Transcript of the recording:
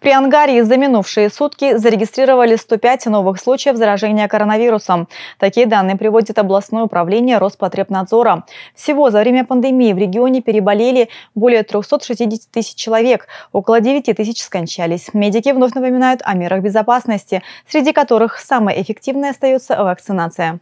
При Ангарии за минувшие сутки зарегистрировали 105 новых случаев заражения коронавирусом. Такие данные приводит областное управление Роспотребнадзора. Всего за время пандемии в регионе переболели более 360 тысяч человек, около 9 тысяч скончались. Медики вновь напоминают о мерах безопасности, среди которых самой эффективной остается вакцинация.